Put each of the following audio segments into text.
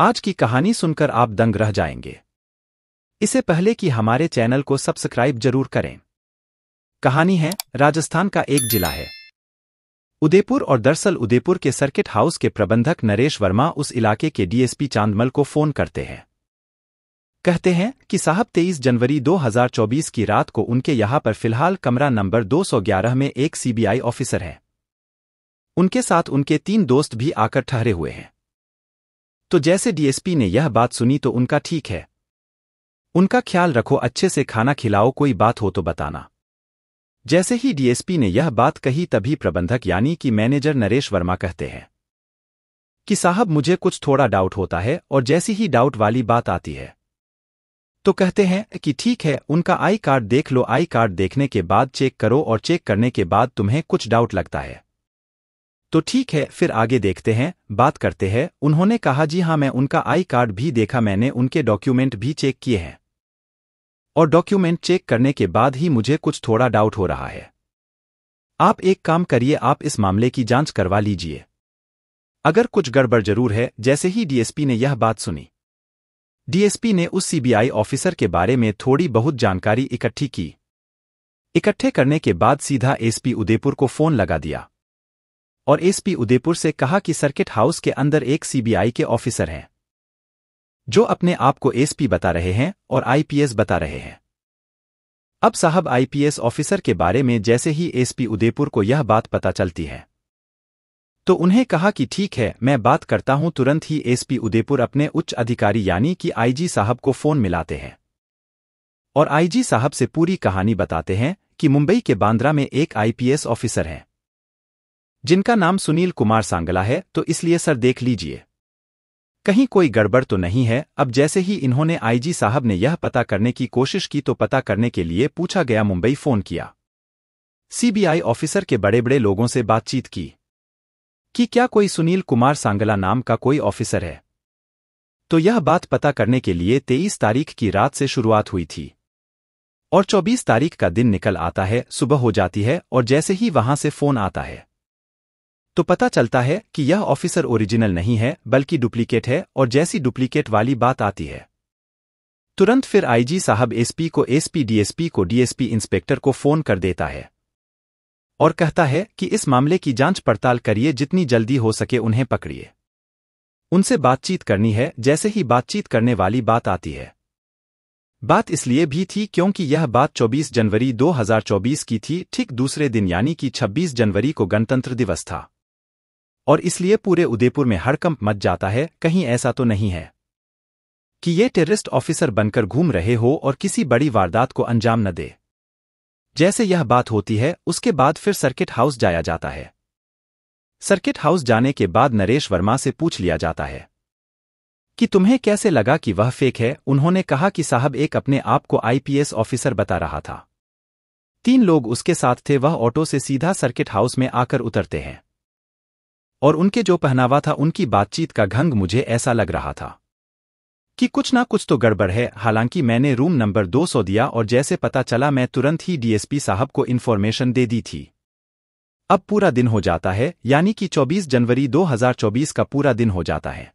आज की कहानी सुनकर आप दंग रह जाएंगे इससे पहले कि हमारे चैनल को सब्सक्राइब जरूर करें कहानी है राजस्थान का एक जिला है उदयपुर और दरअसल उदयपुर के सर्किट हाउस के प्रबंधक नरेश वर्मा उस इलाके के डीएसपी चांदमल को फोन करते हैं कहते हैं कि साहब 23 जनवरी 2024 की रात को उनके यहां पर फिलहाल कमरा नंबर 211 में एक सीबीआई ऑफिसर है उनके साथ उनके तीन दोस्त भी आकर ठहरे हुए हैं तो जैसे डीएसपी ने यह बात सुनी तो उनका ठीक है उनका ख्याल रखो अच्छे से खाना खिलाओ कोई बात हो तो बताना जैसे ही डीएसपी ने यह बात कही तभी प्रबंधक यानी कि मैनेजर नरेश वर्मा कहते हैं कि साहब मुझे कुछ थोड़ा डाउट होता है और जैसी ही डाउट वाली बात आती है तो कहते हैं कि ठीक है उनका आई कार्ड देख लो आई कार्ड देखने के बाद चेक करो और चेक करने के बाद तुम्हें कुछ डाउट लगता है तो ठीक है फिर आगे देखते हैं बात करते हैं उन्होंने कहा जी हाँ मैं उनका आई कार्ड भी देखा मैंने उनके डॉक्यूमेंट भी चेक किए हैं और डॉक्यूमेंट चेक करने के बाद ही मुझे कुछ थोड़ा डाउट हो रहा है आप एक काम करिए आप इस मामले की जांच करवा लीजिए अगर कुछ गड़बड़ जरूर है जैसे ही डीएसपी ने यह बात सुनी डीएसपी ने उस सीबीआई ऑफिसर के बारे में थोड़ी बहुत जानकारी इकट्ठी की इकट्ठे करने के बाद सीधा एसपी उदयपुर को फोन लगा दिया और एसपी उदयपुर से कहा कि सर्किट हाउस के अंदर एक सीबीआई के ऑफिसर हैं जो अपने आप को एसपी बता रहे हैं और आईपीएस बता रहे हैं अब साहब आईपीएस ऑफिसर के बारे में जैसे ही एसपी उदयपुर को यह बात पता चलती है तो उन्हें कहा कि ठीक है मैं बात करता हूं तुरंत ही एसपी उदयपुर अपने उच्च अधिकारी यानी कि आईजी साहब को फोन मिलाते हैं और आईजी साहब से पूरी कहानी बताते हैं कि मुंबई के बांद्रा में एक आईपीएस ऑफिसर है जिनका नाम सुनील कुमार सांगला है तो इसलिए सर देख लीजिए कहीं कोई गड़बड़ तो नहीं है अब जैसे ही इन्होंने आईजी साहब ने यह पता करने की कोशिश की तो पता करने के लिए पूछा गया मुंबई फोन किया सीबीआई ऑफिसर के बड़े बड़े लोगों से बातचीत की कि क्या कोई सुनील कुमार सांगला नाम का कोई ऑफिसर है तो यह बात पता करने के लिए तेईस तारीख की रात से शुरुआत हुई थी और चौबीस तारीख का दिन निकल आता है सुबह हो जाती है और जैसे ही वहां से फोन आता है तो पता चलता है कि यह ऑफिसर ओरिजिनल नहीं है बल्कि डुप्लीकेट है और जैसी डुप्लीकेट वाली बात आती है तुरंत फिर आईजी साहब एसपी को एसपी डीएसपी को डीएसपी इंस्पेक्टर को फोन कर देता है और कहता है कि इस मामले की जांच पड़ताल करिए जितनी जल्दी हो सके उन्हें पकड़िए उनसे बातचीत करनी है जैसे ही बातचीत करने वाली बात आती है बात इसलिए भी थी क्योंकि यह बात 24 जनवरी 2024 की थी ठीक दूसरे दिन यानी कि 26 जनवरी को गणतंत्र दिवस था और इसलिए पूरे उदयपुर में हड़कंप मच जाता है कहीं ऐसा तो नहीं है कि ये टेररिस्ट ऑफिसर बनकर घूम रहे हो और किसी बड़ी वारदात को अंजाम न दे जैसे यह बात होती है उसके बाद फिर सर्किट हाउस जाया जाता है सर्किट हाउस जाने के बाद नरेश वर्मा से पूछ लिया जाता है कि तुम्हें कैसे लगा कि वह फेक है उन्होंने कहा कि साहब एक अपने आप को आईपीएस ऑफिसर बता रहा था तीन लोग उसके साथ थे वह ऑटो से सीधा सर्किट हाउस में आकर उतरते हैं और उनके जो पहनावा था उनकी बातचीत का घंग मुझे ऐसा लग रहा था कि कुछ ना कुछ तो गड़बड़ है हालांकि मैंने रूम नंबर 200 दिया और जैसे पता चला मैं तुरंत ही डीएसपी साहब को इन्फॉर्मेशन दे दी थी अब पूरा दिन हो जाता है यानी कि 24 जनवरी 2024 का पूरा दिन हो जाता है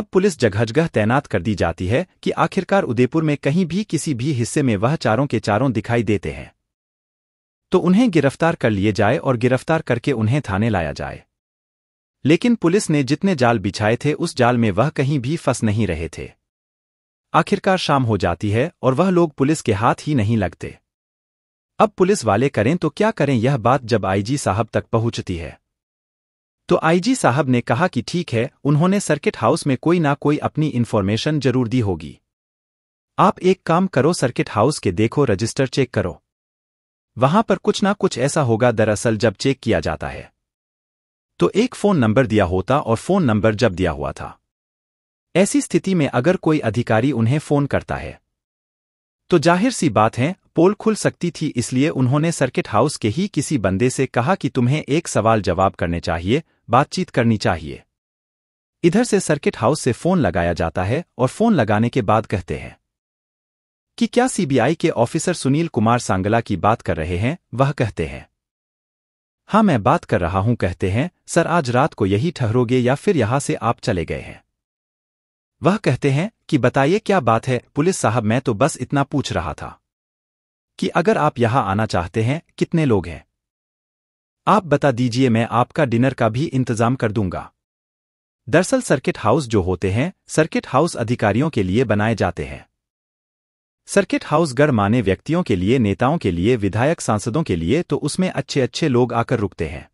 अब पुलिस जगह जगह तैनात कर दी जाती है कि आखिरकार उदयपुर में कहीं भी किसी भी हिस्से में वह चारों के चारों दिखाई देते हैं तो उन्हें गिरफ्तार कर लिए जाए और गिरफ्तार करके उन्हें थाने लाया जाए लेकिन पुलिस ने जितने जाल बिछाए थे उस जाल में वह कहीं भी फंस नहीं रहे थे आखिरकार शाम हो जाती है और वह लोग पुलिस के हाथ ही नहीं लगते अब पुलिस वाले करें तो क्या करें यह बात जब आईजी साहब तक पहुंचती है तो आईजी साहब ने कहा कि ठीक है उन्होंने सर्किट हाउस में कोई ना कोई अपनी इन्फॉर्मेशन जरूर दी होगी आप एक काम करो सर्किट हाउस के देखो रजिस्टर चेक करो वहां पर कुछ ना कुछ ऐसा होगा दरअसल जब चेक किया जाता है तो एक फ़ोन नंबर दिया होता और फ़ोन नंबर जब दिया हुआ था ऐसी स्थिति में अगर कोई अधिकारी उन्हें फ़ोन करता है तो जाहिर सी बात है पोल खुल सकती थी इसलिए उन्होंने सर्किट हाउस के ही किसी बंदे से कहा कि तुम्हें एक सवाल जवाब करने चाहिए बातचीत करनी चाहिए इधर से सर्किट हाउस से फ़ोन लगाया जाता है और फ़ोन लगाने के बाद कहते हैं कि क्या सीबीआई के ऑफिसर सुनील कुमार सांगला की बात कर रहे हैं वह कहते हैं हाँ मैं बात कर रहा हूं कहते हैं सर आज रात को यही ठहरोगे या फिर यहां से आप चले गए हैं वह कहते हैं कि बताइए क्या बात है पुलिस साहब मैं तो बस इतना पूछ रहा था कि अगर आप यहां आना चाहते हैं कितने लोग हैं आप बता दीजिए मैं आपका डिनर का भी इंतजाम कर दूंगा दरअसल सर्किट हाउस जो होते हैं सर्किट हाउस अधिकारियों के लिए बनाए जाते हैं सर्किट हाउस गढ़ माने व्यक्तियों के लिए नेताओं के लिए विधायक सांसदों के लिए तो उसमें अच्छे अच्छे लोग आकर रुकते हैं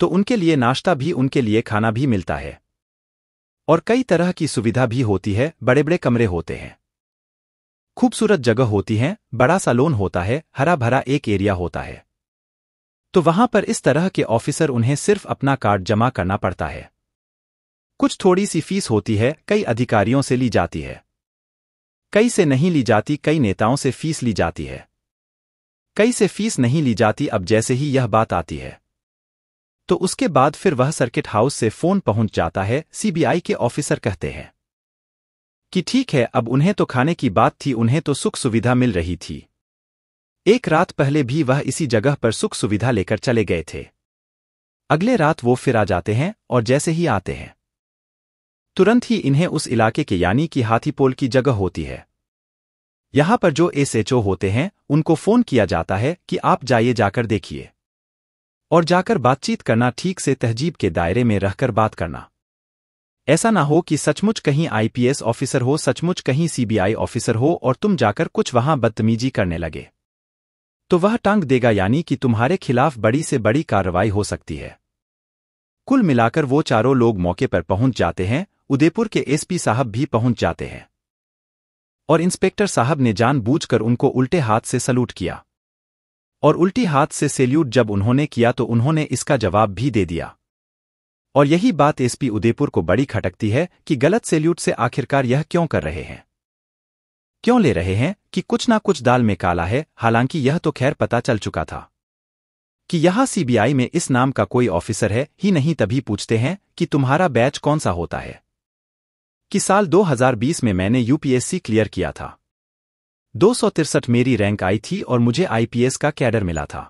तो उनके लिए नाश्ता भी उनके लिए खाना भी मिलता है और कई तरह की सुविधा भी होती है बड़े बड़े कमरे होते हैं खूबसूरत जगह होती हैं बड़ा सालोन होता है हरा भरा एक एरिया होता है तो वहां पर इस तरह के ऑफिसर उन्हें सिर्फ अपना कार्ड जमा करना पड़ता है कुछ थोड़ी सी फीस होती है कई अधिकारियों से ली जाती है कई से नहीं ली जाती कई नेताओं से फीस ली जाती है कई से फीस नहीं ली जाती अब जैसे ही यह बात आती है तो उसके बाद फिर वह सर्किट हाउस से फोन पहुंच जाता है सीबीआई के ऑफिसर कहते हैं कि ठीक है अब उन्हें तो खाने की बात थी उन्हें तो सुख सुविधा मिल रही थी एक रात पहले भी वह इसी जगह पर सुख सुविधा लेकर चले गए थे अगले रात वो फिर आ जाते हैं और जैसे ही आते हैं तुरंत ही इन्हें उस इलाके के यानी कि हाथीपोल की जगह होती है यहां पर जो एसएचओ होते हैं उनको फ़ोन किया जाता है कि आप जाइए जाकर देखिए और जाकर बातचीत करना ठीक से तहजीब के दायरे में रहकर बात करना ऐसा ना हो कि सचमुच कहीं आईपीएस ऑफिसर हो सचमुच कहीं सीबीआई ऑफिसर हो और तुम जाकर कुछ वहां बदतमीजी करने लगे तो वह टांग देगा यानी कि तुम्हारे खिलाफ बड़ी से बड़ी कार्रवाई हो सकती है कुल मिलाकर वो चारों लोग मौके पर पहुंच जाते हैं उदयपुर के एसपी साहब भी पहुंच जाते हैं और इंस्पेक्टर साहब ने जानबूझकर उनको उल्टे हाथ से सलूट किया और उल्टी हाथ से सेल्यूट जब उन्होंने किया तो उन्होंने इसका जवाब भी दे दिया और यही बात एसपी उदयपुर को बड़ी खटकती है कि गलत सेल्यूट से आखिरकार यह क्यों कर रहे हैं क्यों ले रहे हैं कि कुछ ना कुछ दाल में काला है हालांकि यह तो खैर पता चल चुका था कि यहां सीबीआई में इस नाम का कोई ऑफिसर है ही नहीं तभी पूछते हैं कि तुम्हारा बैच कौन सा होता है कि साल 2020 में मैंने यूपीएससी क्लियर किया था दो मेरी रैंक आई थी और मुझे आईपीएस का कैडर मिला था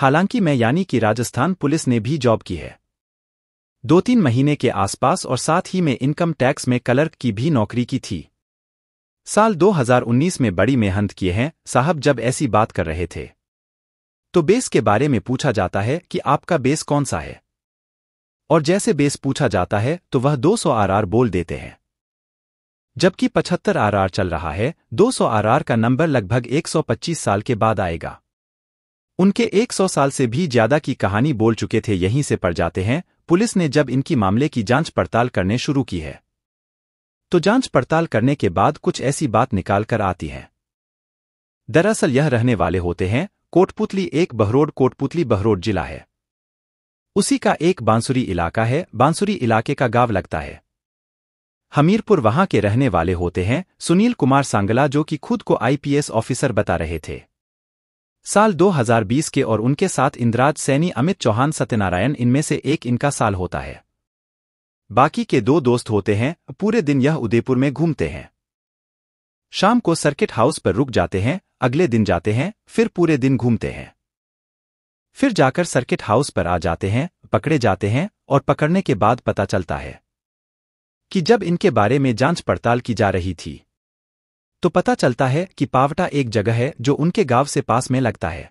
हालांकि मैं यानी कि राजस्थान पुलिस ने भी जॉब की है दो तीन महीने के आसपास और साथ ही में इनकम टैक्स में कलर्क की भी नौकरी की थी साल 2019 में बड़ी मेहनत किए हैं साहब जब ऐसी बात कर रहे थे तो बेस के बारे में पूछा जाता है कि आपका बेस कौन सा है और जैसे बेस पूछा जाता है तो वह 200 आर बोल देते हैं जबकि 75 आर चल रहा है 200 आर का नंबर लगभग 125 साल के बाद आएगा उनके 100 साल से भी ज्यादा की कहानी बोल चुके थे यहीं से पड़ जाते हैं पुलिस ने जब इनकी मामले की जांच पड़ताल करने शुरू की है तो जांच पड़ताल करने के बाद कुछ ऐसी बात निकाल कर आती है दरअसल यह रहने वाले होते हैं कोटपुतली एक बहरोड कोटपुतली बहरोड जिला है उसी का एक बांसुरी इलाका है बांसुरी इलाके का गांव लगता है हमीरपुर वहां के रहने वाले होते हैं सुनील कुमार सांगला जो कि खुद को आईपीएस ऑफिसर बता रहे थे साल 2020 के और उनके साथ इंदिराज सैनी अमित चौहान सत्यनारायण इनमें से एक इनका साल होता है बाकी के दो दोस्त होते हैं पूरे दिन यह उदयपुर में घूमते हैं शाम को सर्किट हाउस पर रुक जाते हैं अगले दिन जाते हैं फिर पूरे दिन घूमते हैं फिर जाकर सर्किट हाउस पर आ जाते हैं पकड़े जाते हैं और पकड़ने के बाद पता चलता है कि जब इनके बारे में जांच पड़ताल की जा रही थी तो पता चलता है कि पावटा एक जगह है जो उनके गांव से पास में लगता है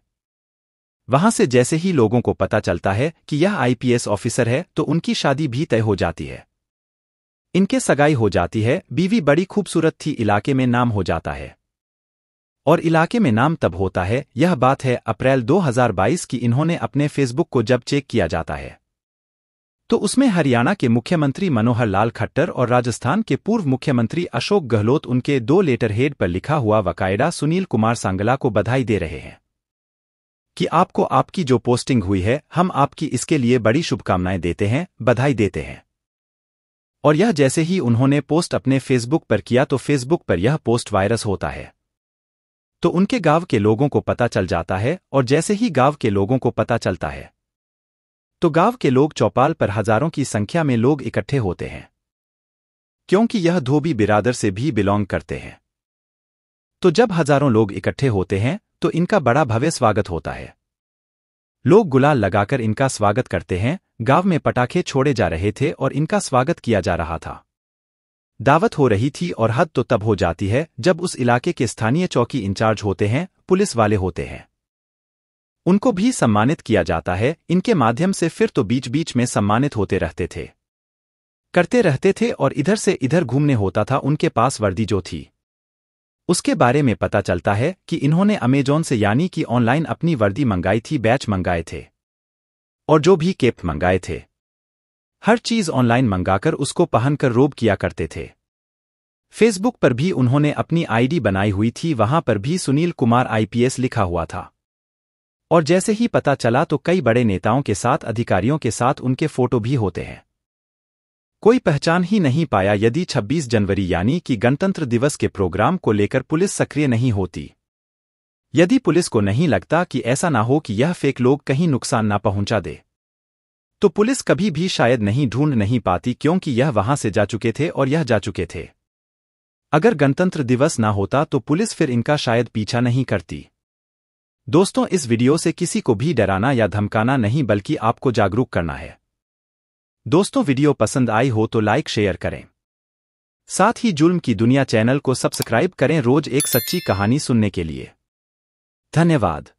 वहां से जैसे ही लोगों को पता चलता है कि यह आईपीएस ऑफिसर है तो उनकी शादी भी तय हो जाती है इनके सगाई हो जाती है बीवी बड़ी खूबसूरत थी इलाके में नाम हो जाता है और इलाके में नाम तब होता है यह बात है अप्रैल 2022 की इन्होंने अपने फेसबुक को जब चेक किया जाता है तो उसमें हरियाणा के मुख्यमंत्री मनोहर लाल खट्टर और राजस्थान के पूर्व मुख्यमंत्री अशोक गहलोत उनके दो लेटर हेड पर लिखा हुआ वकायदा सुनील कुमार सांगला को बधाई दे रहे हैं कि आपको आपकी जो पोस्टिंग हुई है हम आपकी इसके लिए बड़ी शुभकामनाएं देते हैं बधाई देते हैं और यह जैसे ही उन्होंने पोस्ट अपने फेसबुक पर किया तो फेसबुक पर यह पोस्ट वायरस होता है तो उनके गांव के लोगों को पता चल जाता है और जैसे ही गांव के लोगों को पता चलता है तो गांव के लोग चौपाल पर हजारों की संख्या में लोग इकट्ठे होते हैं क्योंकि यह धोबी बिरादर से भी बिलोंग करते हैं तो जब हजारों लोग इकट्ठे होते हैं तो इनका बड़ा भव्य स्वागत होता है लोग गुलाल लगाकर इनका स्वागत करते हैं गांव में पटाखे छोड़े जा रहे थे और इनका स्वागत किया जा रहा था दावत हो रही थी और हद तो तब हो जाती है जब उस इलाके के स्थानीय चौकी इंचार्ज होते हैं पुलिस वाले होते हैं उनको भी सम्मानित किया जाता है इनके माध्यम से फिर तो बीच बीच में सम्मानित होते रहते थे करते रहते थे और इधर से इधर घूमने होता था उनके पास वर्दी जो थी उसके बारे में पता चलता है कि इन्होंने अमेजॉन से यानी कि ऑनलाइन अपनी वर्दी मंगाई थी बैच मंगाए थे और जो भी केप मंगाए थे हर चीज ऑनलाइन मंगाकर उसको पहनकर रोब किया करते थे फेसबुक पर भी उन्होंने अपनी आईडी बनाई हुई थी वहां पर भी सुनील कुमार आईपीएस लिखा हुआ था और जैसे ही पता चला तो कई बड़े नेताओं के साथ अधिकारियों के साथ उनके फोटो भी होते हैं कोई पहचान ही नहीं पाया यदि 26 जनवरी यानी कि गणतंत्र दिवस के प्रोग्राम को लेकर पुलिस सक्रिय नहीं होती यदि पुलिस को नहीं लगता कि ऐसा ना हो कि यह फेक लोग कहीं नुकसान ना पहुंचा दे तो पुलिस कभी भी शायद नहीं ढूंढ नहीं पाती क्योंकि यह वहां से जा चुके थे और यह जा चुके थे अगर गणतंत्र दिवस ना होता तो पुलिस फिर इनका शायद पीछा नहीं करती दोस्तों इस वीडियो से किसी को भी डराना या धमकाना नहीं बल्कि आपको जागरूक करना है दोस्तों वीडियो पसंद आई हो तो लाइक शेयर करें साथ ही जुल्म की दुनिया चैनल को सब्सक्राइब करें रोज एक सच्ची कहानी सुनने के लिए धन्यवाद